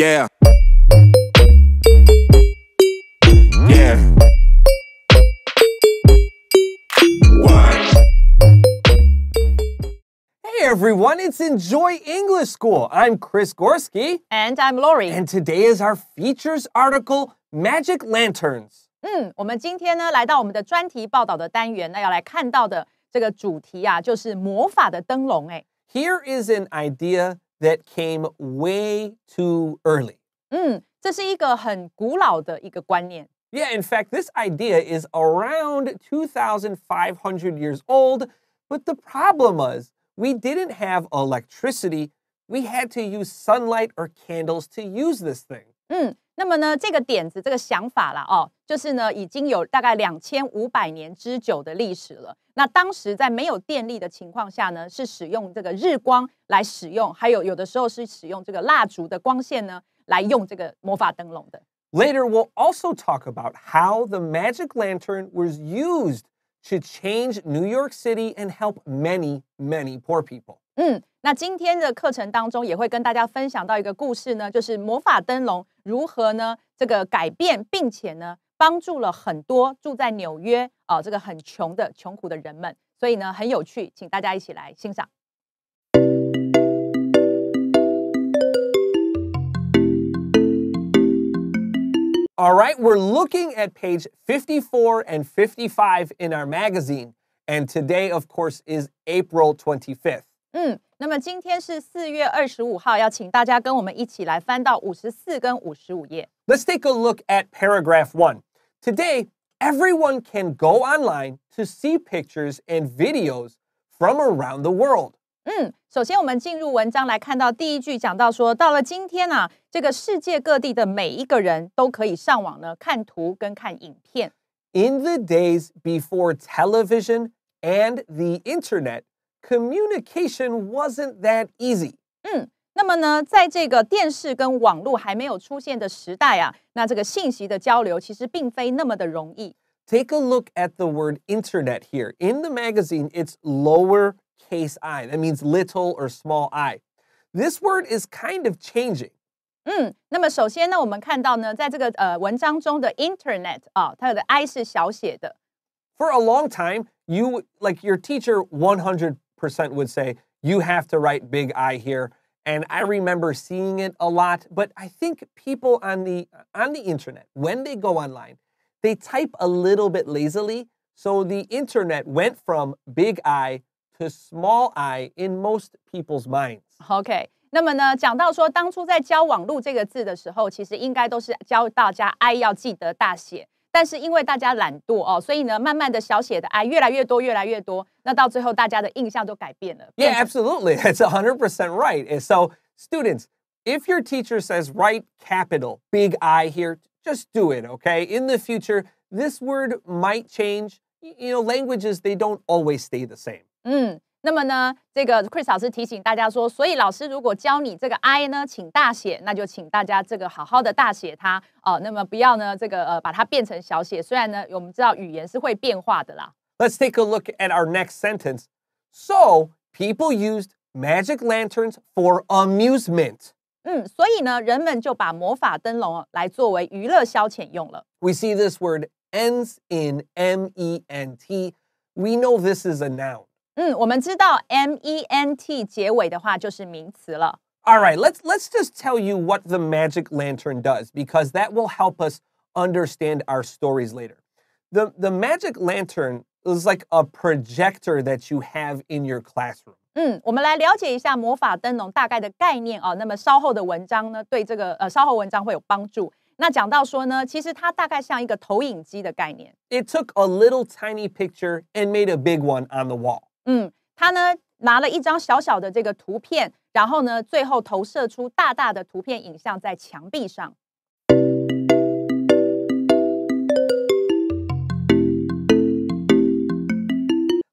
Yeah. Yeah. Hey everyone, it's Enjoy English School. I'm Chris Gorski. And I'm Lori. And today is our features article Magic Lanterns. 嗯，我们今天呢来到我们的专题报道的单元，那要来看到的这个主题啊，就是魔法的灯笼。哎，Here is an idea that came way too early. Yeah, in fact, this idea is around 2,500 years old. But the problem was we didn't have electricity. We had to use sunlight or candles to use this thing. 嗯，那么呢，这个点子、这个想法啦，哦，就是呢，已经有大概两千五百年之久的历史了。那当时在没有电力的情况下呢，是使用这个日光来使用，还有有的时候是使用这个蜡烛的光线呢，来用这个魔法灯笼的。Later, we'll also talk about how the magic lantern was used to change New York City and help many, many poor people. 嗯，那今天的课程当中也会跟大家分享到一个故事呢，就是魔法灯笼如何呢这个改变，并且呢帮助了很多住在纽约啊这个很穷的穷苦的人们，所以呢很有趣，请大家一起来欣赏。All right, we're looking at page fifty-four and fifty-five in our magazine, and today, of course, is April twenty-fifth. 嗯。那么今天是四月二十五号，要请大家跟我们一起来翻到五十四跟五十五页。Let's take a look at paragraph one. Today, everyone can go online to see pictures and videos from around the world. 嗯，首先我们进入文章来看到第一句讲到说，到了今天啊，这个世界各地的每一个人都可以上网呢看图跟看影片。In the days before television and the internet communication wasn't that easy. 嗯，那么呢，在这个电视跟网络还没有出现的时代啊，那这个信息的交流其实并非那么的容易。Take a look at the word internet here. In the magazine, it's lowercase i. That means little or small i. This word is kind of changing. 嗯，那么首先呢，我们看到呢，在这个呃文章中的 internet 啊，它的 i 是小写的。For a long time, you like your teacher 100 percent would say, you have to write big I here. And I remember seeing it a lot, but I think people on the on the internet, when they go online, they type a little bit lazily. So the internet went from big I to small I in most people's minds. Okay. 那么呢，讲到说当初在教网络这个字的时候，其实应该都是教大家 “i” 要记得大写。但是因为大家懒惰哦，所以呢，慢慢的小写的 i 越来越多，越来越多，那到最后大家的印象都改变了。Yeah, absolutely. That's 100% right. And so, students, if your teacher says write capital, big I here, just do it, okay? In the future, this word might change. You know, languages, they don't always stay the same. 嗯。Mm. 那么呢，这个 Chris 老师提醒大家说，所以老师如果教你这个 I 呢，请大写，那就请大家这个好好的大写它哦、呃，那么不要呢这个呃把它变成小写。虽然呢，我们知道语言是会变化的啦。Let's take a look at our next sentence. So people used magic lanterns for amusement. 嗯，所以呢，人们就把魔法灯笼来作为娱乐消遣用了。We see this word ends in M E N T. We know this is a noun. 嗯，我们知道 M E N T 结尾的话就是名词了。All right, let's let's just tell you what the magic lantern does because that will help us understand our stories later. The the magic lantern is like a projector that you have in your classroom. 嗯，我们来了解一下魔法灯笼大概的概念啊、哦。那么稍后的文章呢，对这个呃稍后文章会有帮助。那讲到说呢，其实它大概像一个投影机的概念。It took a little tiny picture and made a big one on the wall. 嗯，他呢拿了一张小小的这个图片，然后呢最后投射出大大的图片影像在墙壁上。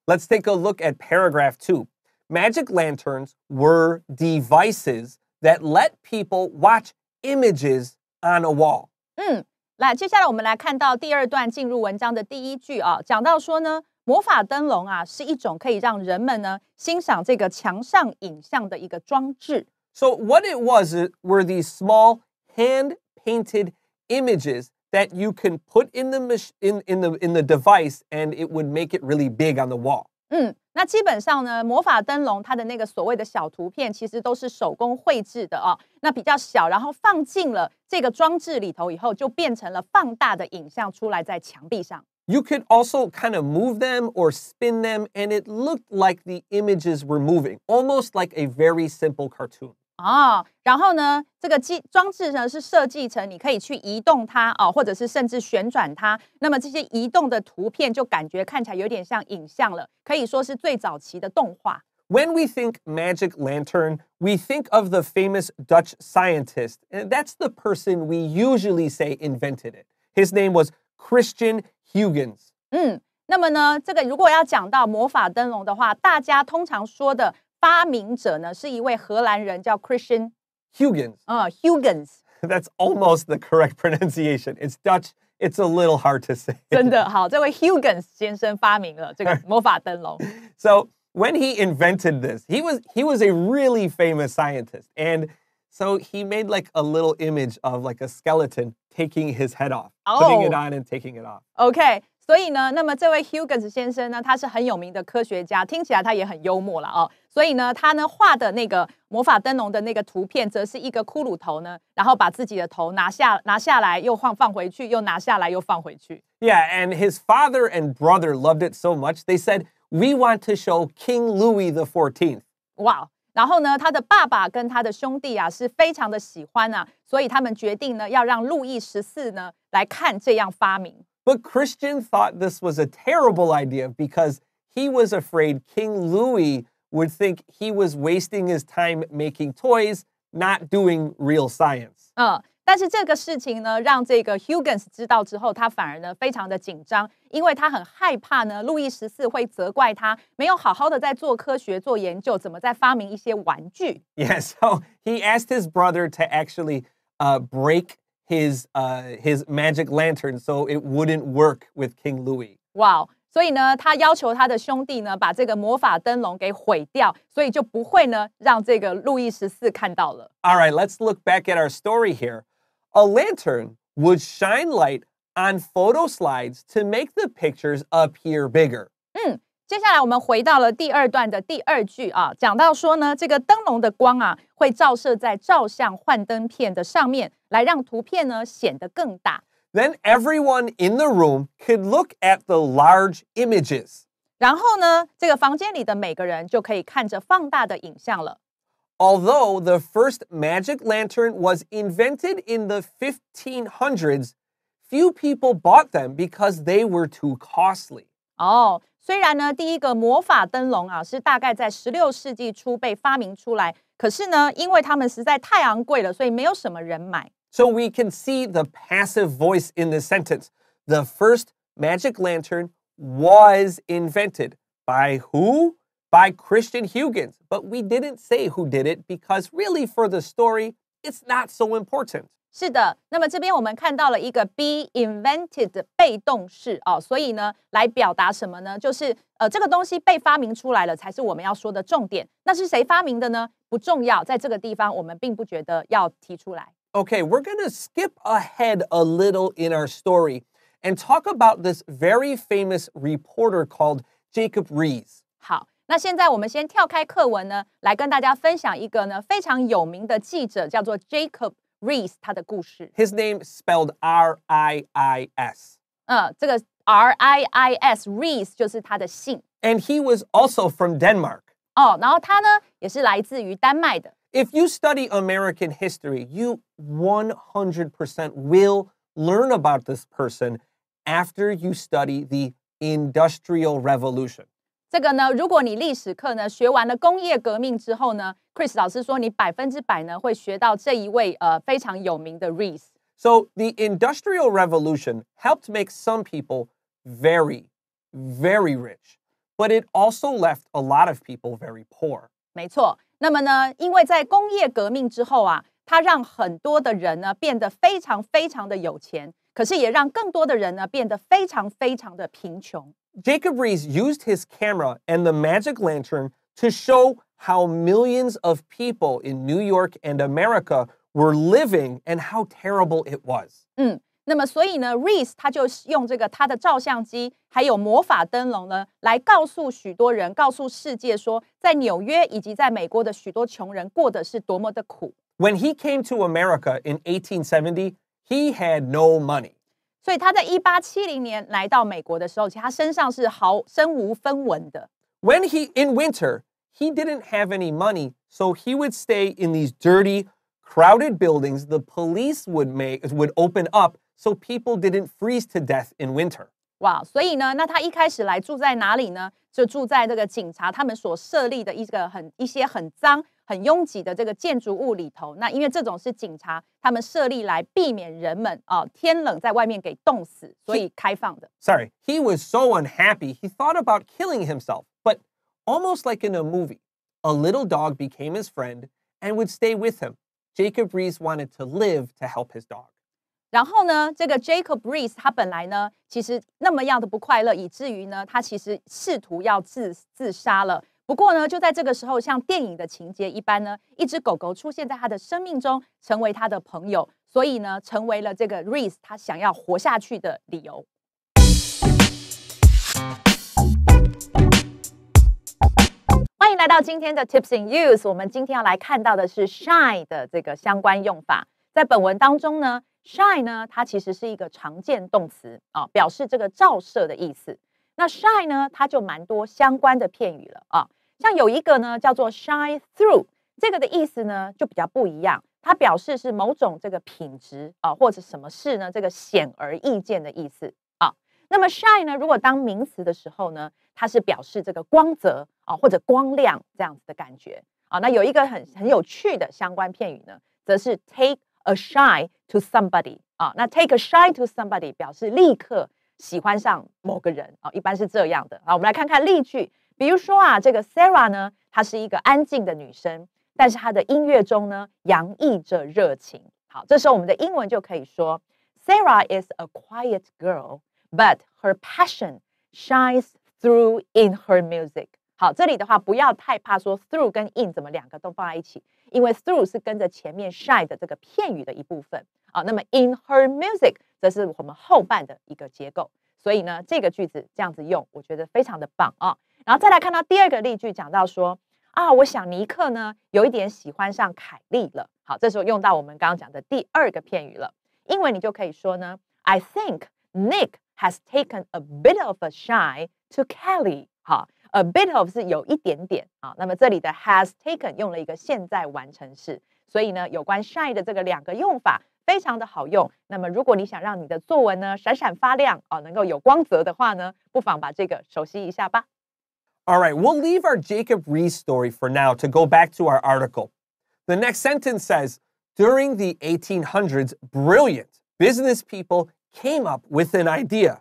Let's take a look at paragraph two. Magic lanterns were devices that let people watch images on a wall. 嗯，来，接下来我们来看到第二段进入文章的第一句啊，讲到说呢，魔法灯笼啊，是一种可以让人们呢欣赏这个墙上影像的一个装置。So what it was were these small hand painted images that you can put in the in in the in the device and it would make it really big on the wall. 嗯，那基本上呢，魔法灯笼它的那个所谓的小图片，其实都是手工绘制的哦。那比较小，然后放进了这个装置里头以后，就变成了放大的影像出来在墙壁上。You could also kind of move them or spin them, and it looked like the images were moving, almost like a very simple cartoon. 哦，然后呢，这个机装置呢是设计成你可以去移动它哦，或者是甚至旋转它。那么这些移动的图片就感觉看起来有点像影像了，可以说是最早期的动画。When we think magic lantern, we think of the famous Dutch scientist. and That's the person we usually say invented it. His name was Christian Huygens。嗯，那么呢，这个如果要讲到魔法灯笼的话，大家通常说的发明者呢，是一位荷兰人叫 Christian Huygens。啊，Huygens。That's almost the correct pronunciation. It's Dutch. It's a little hard to say. 真的好，这位 So when he invented this, he was he was a really famous scientist and so he made like a little image of like a skeleton taking his head off, putting it oh. on and taking it off. Okay. 所以呢，那么这位 Huygens 先生呢，他是很有名的科学家，听起来他也很幽默了哦。所以呢，他呢画的那个魔法灯笼的那个图片，则是一个骷髅头呢，然后把自己的头拿下拿下来，又放放回去，又拿下来，又放回去。Yeah, and his father and brother loved it so much they said, "We want to show King Louis the Fourteenth." Wow. 然后呢，他的爸爸跟他的兄弟啊是非常的喜欢啊，所以他们决定呢要让路易十四呢来看这样发明。But Christian thought this was a terrible idea because he was afraid King Louis would think he was wasting his time making toys, not doing real science. 嗯，但是这个事情呢，让这个 Hugens 知道之后，他反而呢非常的紧张，因为他很害怕呢，路易十四会责怪他没有好好的在做科学、做研究，怎么在发明一些玩具。Yeah, so he asked his brother to actually, uh, break his uh his magic lantern so it wouldn't work with King Louis. Wow. 所以呢，他要求他的兄弟呢把这个魔法灯笼给毁掉，所以就不会呢让这个路易十四看到了。All right, let's look back at our story here. A lantern would shine light on photo slides to make the pictures appear bigger. 嗯，接下来我们回到了第二段的第二句啊，讲到说呢，这个灯笼的光啊，会照射在照相幻灯片的上面，来让图片呢显得更大。Then everyone in the room could look at the large images. 然后呢，这个房间里的每个人就可以看着放大的影像了。Although the first magic lantern was invented in the 1500s, few people bought them because they were too costly. 哦，虽然呢，第一个魔法灯笼啊是大概在十六世纪初被发明出来，可是呢，因为它们实在太昂贵了，所以没有什么人买。So we can see the passive voice in this sentence. The first magic lantern was invented by who? by Christian Huygens, but we didn't say who did it because really for the story, it's not so important. 是的，那么这边我们看到了一个 be invented 的被动式哦，所以呢，来表达什么呢？就是呃，这个东西被发明出来了，才是我们要说的重点。那是谁发明的呢？不重要，在这个地方我们并不觉得要提出来。Okay, we're gonna skip ahead a little in our story and talk about this very famous reporter called Jacob Rees. 好。那现在我们先跳开课文呢，来跟大家分享一个呢非常有名的记者，叫做 Jacob Rees 他的故事。His name spelled R I I S。嗯，这个 R I I S Rees 就是他的姓。And he was also from Denmark。哦，然后他呢也是来自于丹麦的。If you study American history, you 100% will learn about this person after you study the Industrial Revolution. 这个呢，如果你历史课呢学完了工业革命之后呢，Chris 老师说你百分之百呢会学到这一位呃非常有名的 Reese。So the industrial revolution helped make some people very, very rich, but it also left a lot of people very poor。没错，那么呢，因为在工业革命之后啊，它让很多的人呢变得非常非常的有钱，可是也让更多的人呢变得非常非常的贫穷。Jacob Rees used his camera and the magic lantern to show how millions of people in New York and America were living and how terrible it was. 嗯，那么所以呢，Reese 他就用这个他的照相机还有魔法灯笼呢，来告诉许多人，告诉世界说，在纽约以及在美国的许多穷人过的是多么的苦。When he came to America in 1870, he had no money. 所以他在一八七零年来到美国的时候，其实他身上是毫身无分文的。When he in winter, he didn't have any money, so he would stay in these dirty, crowded buildings. The police would make would open up so people didn't freeze to death in winter. 哇，所以呢，那他一开始来住在哪里呢？就住在这个警察他们所设立的一个很一些很脏。很拥挤的这个建筑物里头，那因为这种是警察他们设立来避免人们啊天冷在外面给冻死，所以开放的。Sorry, he was so unhappy. He thought about killing himself, but almost like in a movie, a little dog became his friend and would stay with him. Jacob Rees wanted to live to help his dog. 然后呢，这个 Jacob Rees 他本来呢其实那么样的不快乐，以至于呢他其实试图要自自杀了。不过呢，就在这个时候，像电影的情节一般呢，一只狗狗出现在他的生命中，成为他的朋友，所以呢，成为了这个 Reese 他想要活下去的理由。欢迎来到今天的 Tips in Use。我们今天要来看到的是 Shine 的这个相关用法。在本文当中呢，Shine 呢，它其实是一个常见动词啊，表示这个照射的意思。那 Shine 呢，它就蛮多相关的片语了啊。像有一个呢，叫做 shine through，这个的意思呢就比较不一样，它表示是某种这个品质啊，或者什么事呢，这个显而易见的意思啊。那么 shine 呢，如果当名词的时候呢，它是表示这个光泽啊，或者光亮这样子的感觉啊。那有一个很很有趣的相关片语呢，则是 take a shine to somebody 啊。那 take a shine to somebody 表示立刻喜欢上某个人啊，一般是这样的好，我们来看看例句。比如说啊，这个 Sarah 呢，她是一个安静的女生，但是她的音乐中呢，洋溢着热情。好，这时候我们的英文就可以说：Sarah is a quiet girl, but her passion shines through in her music。好，这里的话不要太怕说 through 跟 in 怎么两个都放在一起，因为 through 是跟着前面 shine 的这个片语的一部分啊。那么 in her music 则是我们后半的一个结构。所以呢，这个句子这样子用，我觉得非常的棒啊。然后再来看到第二个例句，讲到说啊，我想尼克呢有一点喜欢上凯莉了。好，这时候用到我们刚刚讲的第二个片语了，因为你就可以说呢，I think Nick has taken a bit of a shine to Kelly。好，a bit of 是有一点点啊。那么这里的 has taken 用了一个现在完成式，所以呢，有关 shy 的这个两个用法非常的好用。那么如果你想让你的作文呢闪闪发亮啊，能够有光泽的话呢，不妨把这个熟悉一下吧。All right, we'll leave our Jacob Rees story for now to go back to our article. The next sentence says During the 1800s, brilliant business people came up with an idea.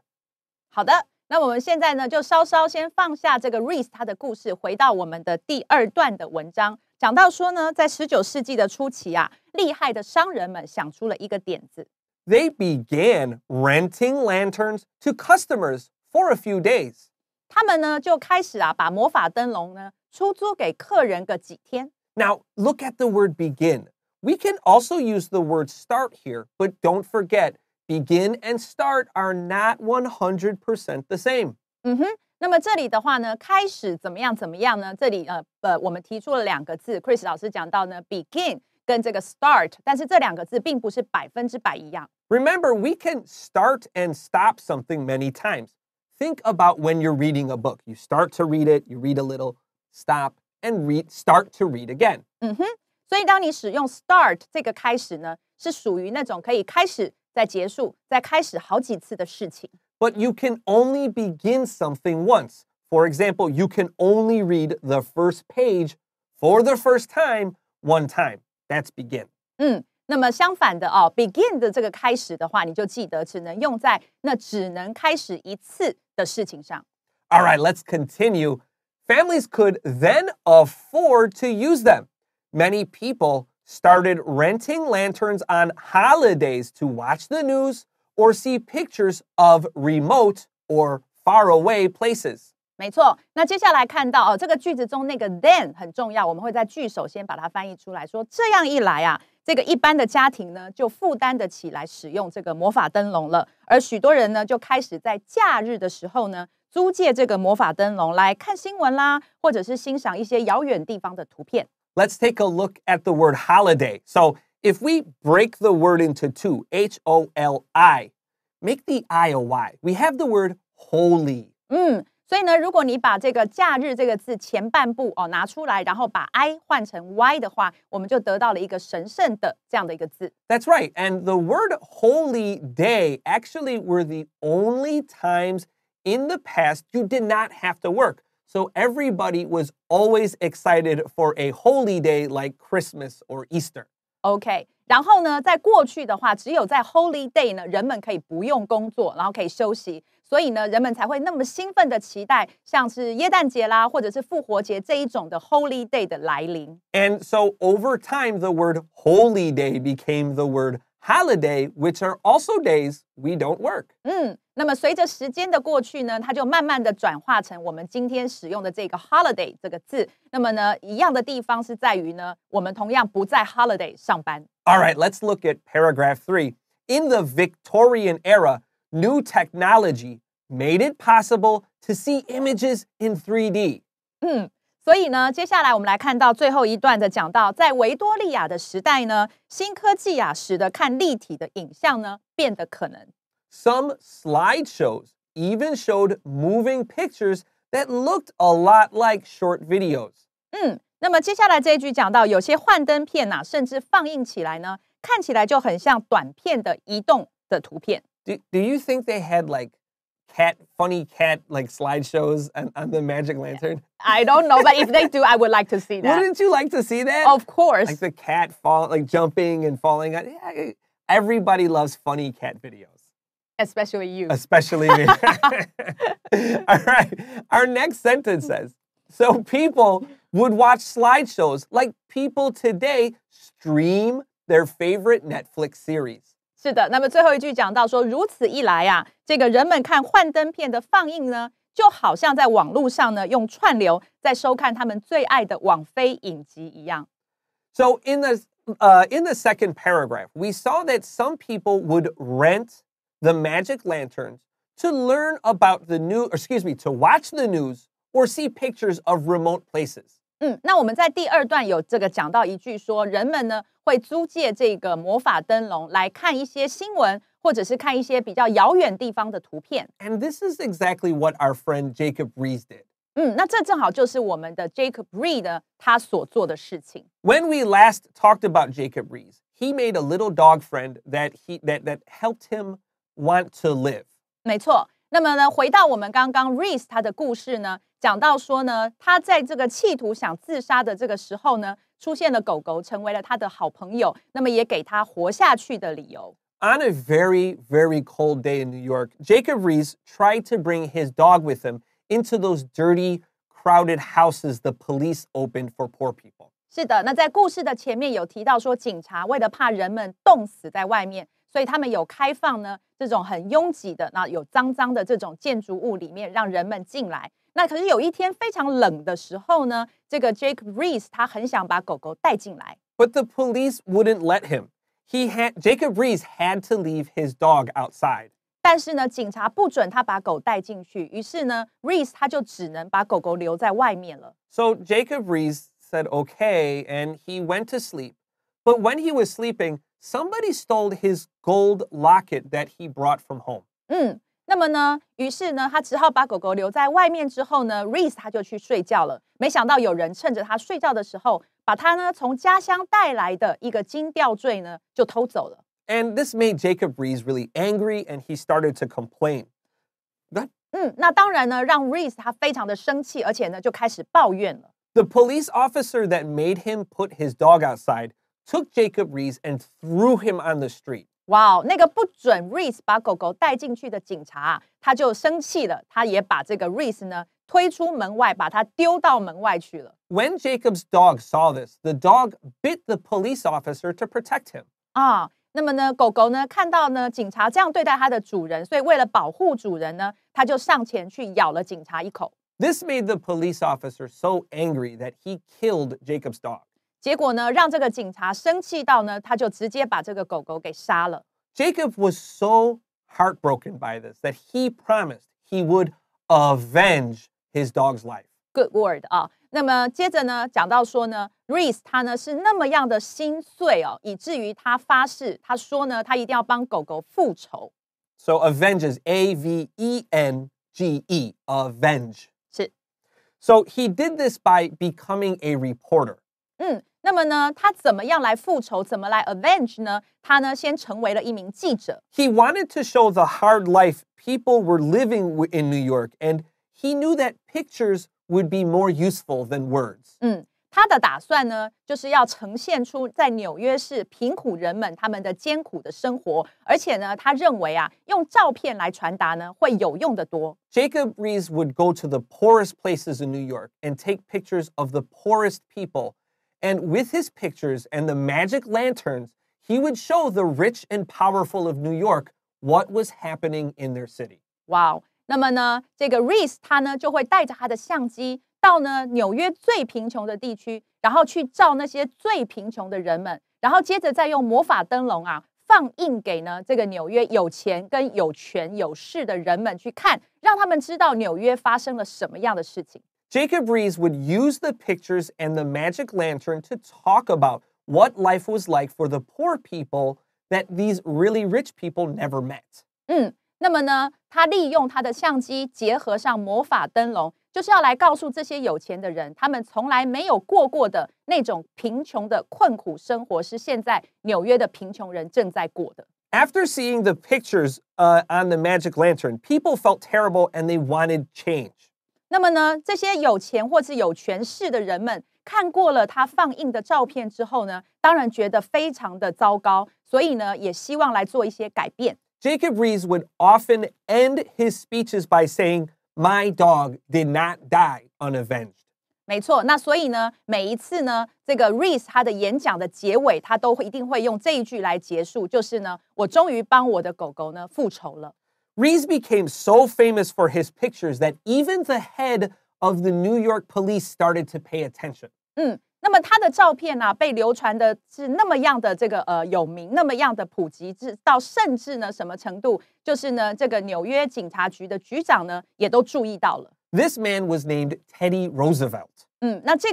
好的，那我们现在呢，就稍稍先放下这个 Rees 他的故事，回到我们的第二段的文章，讲到说呢，在十九世纪的初期啊，厉害的商人们想出了一个点子。They began renting lanterns to customers for a few days. 他们呢就开始啊把魔法灯笼呢出租给客人个几天。Now look at the word begin. We can also use the word start here, but don't forget begin and start are not 100% the same. 嗯哼，那么这里的话呢，开始怎么样怎么样呢？这里呃呃，我们提出了两个字，Chris 老师讲到呢，begin 跟这个 start，但是这两个字并不是百分之百一样。Remember, we can start and stop something many times think about when you're reading a book. You start to read it, you read a little, stop and read, start to read again. Hmm. start 这个开始呢，是属于那种可以开始、再结束、再开始好几次的事情。But you can only begin something once. For example, you can only read the first page for the first time one time. That's begin. 嗯，mm. 那么相反的哦，begin 的这个开始的话，你就记得只能用在那只能开始一次的事情上。All right, let's continue. Families could then afford to use them. Many people started renting lanterns on holidays to watch the news or see pictures of remote or faraway places. 没错，那接下来看到哦，这个句子中那个 then 很重要，我们会在句首先把它翻译出来，说这样一来啊，这个一般的家庭呢，就负担得起来使用这个魔法灯笼了。而许多人呢，就开始在假日的时候呢，租借这个魔法灯笼来看新闻啦，或者是欣赏一些遥远地方的图片。Let's take a look at the word holiday. So if we break the word into two, h o l i, make the i o y, we have the word holy. 嗯。所以呢，如果你把这个“假日”这个字前半部哦拿出来，然后把 I 换成 Y 的话，我们就得到了一个神圣的这样的一个字。That's right. And the word holy day actually were the only times in the past you did not have to work. So everybody was always excited for a holy day like Christmas or Easter. Okay. OK，然后呢，在过去的话，只有在 Holy Day 呢，人们可以不用工作，然后可以休息。所以呢，人们才会那么兴奋的期待，像是耶诞节啦，或者是复活节这一种的 Holy Day 的来临。And so over time, the word Holy Day became the word holiday, which are also days we don't work. 嗯，那么随着时间的过去呢，它就慢慢的转化成我们今天使用的这个 holiday 这个字。那么呢，一样的地方是在于呢，我们同样不在 holiday 上班。All right, let's look at paragraph three. In the Victorian era new technology made it possible to see images in 3D。嗯，所以呢，接下来我们来看到最后一段的讲到，在维多利亚的时代呢，新科技啊使得看立体的影像呢变得可能。Some slideshows even showed moving pictures that looked a lot like short videos。嗯，那么接下来这一句讲到，有些幻灯片呐、啊，甚至放映起来呢，看起来就很像短片的移动的图片。do, do you think they had like cat funny cat like slideshows on, on the Magic Lantern? I don't know, but if they do, I would like to see that. Wouldn't you like to see that? Of course. Like the cat fall, like jumping and falling. Yeah, everybody loves funny cat videos. Especially you. Especially me. All right. Our next sentence says so people would watch slideshows like people today stream their favorite Netflix series. 是的，那么最后一句讲到说，如此一来啊，这个人们看幻灯片的放映呢，就好像在网络上呢用串流在收看他们最爱的网飞影集一样。So in the uh in the second paragraph, we saw that some people would rent the magic lanterns to learn about the news, excuse me, to watch the news or see pictures of remote places. 嗯，那我们在第二段有这个讲到一句，说人们呢会租借这个魔法灯笼来看一些新闻，或者是看一些比较遥远地方的图片。And this is exactly what our friend Jacob Rees did. 嗯，那这正好就是我们的 Jacob Rees 呢他所做的事情。When we last talked about Jacob Rees, he made a little dog friend that he that that helped him want to live. 没错。那么呢，回到我们刚刚 Reese 他的故事呢，讲到说呢，他在这个企图想自杀的这个时候呢，出现了狗狗，成为了他的好朋友，那么也给他活下去的理由。On a very, very cold day in New York, Jacob Reese tried to bring his dog with him into those dirty, crowded houses the police opened for poor people. 是的，那在故事的前面有提到说，警察为了怕人们冻死在外面，所以他们有开放呢。这种很拥挤的、那有脏脏的这种建筑物里面，让人们进来。那可是有一天非常冷的时候呢，这个 Jake Reese 他很想把狗狗带进来，But the police wouldn't let him. He had Jacob Reese had to leave his dog outside. 但是呢，警察不准他把狗带进去，于是呢，Reese 他就只能把狗狗留在外面了。So Jacob Reese said okay, and he went to sleep. But when he was sleeping, somebody stole his gold locket that he brought from home. 嗯，那么呢，于是呢，他只好把狗狗留在外面。之后呢，Reese 他就去睡觉了。没想到有人趁着他睡觉的时候，把他呢从家乡带来的一个金吊坠呢就偷走了。And this made Jacob Reese really angry, and he started to complain. That 嗯，那当然呢，让 Reese 他非常的生气，而且呢就开始抱怨了。The police officer that made him put his dog outside took Jacob Rees and threw him on the street. 哇哦，那个不准 Reese 把狗狗带进去的警察、啊，他就生气了，他也把这个 Reese 呢推出门外，把他丢到门外去了。When Jacob's dog saw this, the dog bit the police officer to protect him. 啊，那么呢，狗狗呢看到呢警察这样对待它的主人，所以为了保护主人呢，它就上前去咬了警察一口。This made the police officer so angry that he killed Jacob's dog. 结果呢，让这个警察生气到呢，他就直接把这个狗狗给杀了。Jacob was so heartbroken by this that he promised he would avenge his dog's life. Good word 啊。那么接着呢，讲到说呢，Reese 他呢是那么样的心碎哦，以至于他发誓，他说呢，他一定要帮狗狗复仇。So avenges, A V E N G E, avenge. So he did this by becoming a reporter. 嗯，那么呢，他怎么样来复仇，怎么来 avenge 呢？他呢，先成为了一名记者。He wanted to show the hard life people were living in New York, and he knew that pictures would be more useful than words. 嗯，他的打算呢，就是要呈现出在纽约市贫苦人们他们的艰苦的生活，而且呢，他认为啊，用照片来传达呢，会有用的多。Jacob Rees would go to the poorest places in New York and take pictures of the poorest people. And with his pictures and the magic lanterns, he would show the rich and powerful of New York what was happening in their city. Wow. 那么呢，这个 Reese 他呢就会带着他的相机到呢纽约最贫穷的地区，然后去照那些最贫穷的人们，然后接着再用魔法灯笼啊放映给呢这个纽约有钱跟有权有势的人们去看，让他们知道纽约发生了什么样的事情。Jacob Rees would use the pictures and the magic lantern to talk about what life was like for the poor people that these really rich people never met. 嗯，那么呢，他利用他的相机，结合上魔法灯笼，就是要来告诉这些有钱的人，他们从来没有过过的那种贫穷的困苦生活，是现在纽约的贫穷人正在过的。After seeing the pictures uh, on the magic lantern, people felt terrible and they wanted change. 那么呢，这些有钱或是有权势的人们看过了他放映的照片之后呢，当然觉得非常的糟糕，所以呢，也希望来做一些改变。Jacob Riis would often end his speeches by saying, "My dog did not die unavenged." 没错，那所以呢，每一次呢，这个 Riis 他的演讲的结尾，他都会一定会用这一句来结束，就是呢，我终于帮我的狗狗呢复仇了。Rees became so famous for his pictures that even the head of the New York police started to pay attention. 嗯，那么他的照片呢、啊，被流传的是那么样的这个呃有名，那么样的普及，至到甚至呢什么程度，就是呢这个纽约警察局的局长呢也都注意到了。This man was named Teddy Roosevelt. That's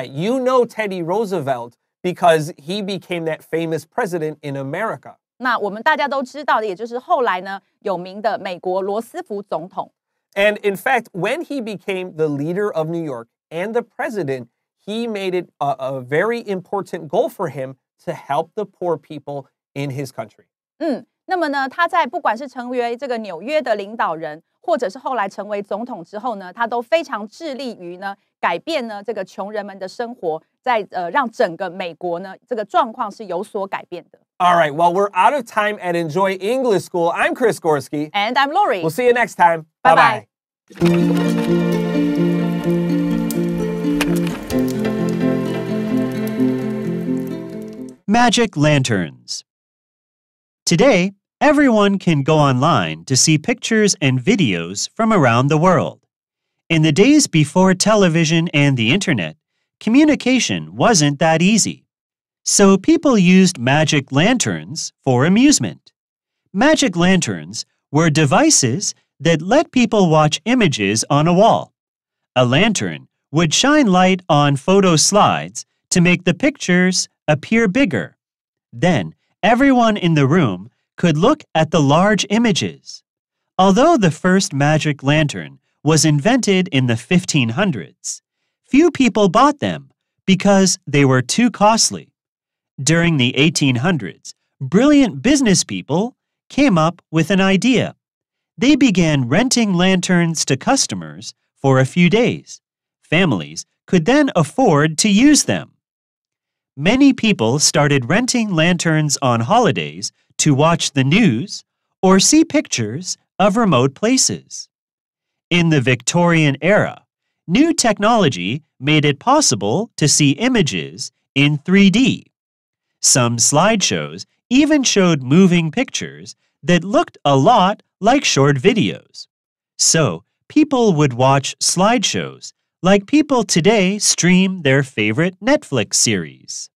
right. You know Teddy Roosevelt because he became that famous president in America. 那我们大家都知道的，也就是后来呢，有名的美国罗斯福总统。And in fact, when he became the leader of New York and the president, he made it a very important goal for him to help the poor people in his country. 嗯，那么呢，他在不管是成为这个纽约的领导人，或者是后来成为总统之后呢，他都非常致力于呢，改变呢这个穷人们的生活，在呃让整个美国呢这个状况是有所改变的。All right, well, we're out of time at Enjoy English School. I'm Chris Gorski. And I'm Lori. We'll see you next time. Bye bye. bye, -bye. Magic Lanterns. Today, everyone can go online to see pictures and videos from around the world. In the days before television and the internet, communication wasn't that easy. So people used magic lanterns for amusement. Magic lanterns were devices that let people watch images on a wall. A lantern would shine light on photo slides to make the pictures appear bigger. Then, everyone in the room could look at the large images. Although the first magic lantern was invented in the 1500s, few people bought them because they were too costly. During the 1800s, brilliant business people came up with an idea. They began renting lanterns to customers for a few days. Families could then afford to use them. Many people started renting lanterns on holidays to watch the news or see pictures of remote places. In the Victorian era, new technology made it possible to see images in 3D. Some slideshows even showed moving pictures that looked a lot like short videos. So, people would watch slideshows like people today stream their favorite Netflix series.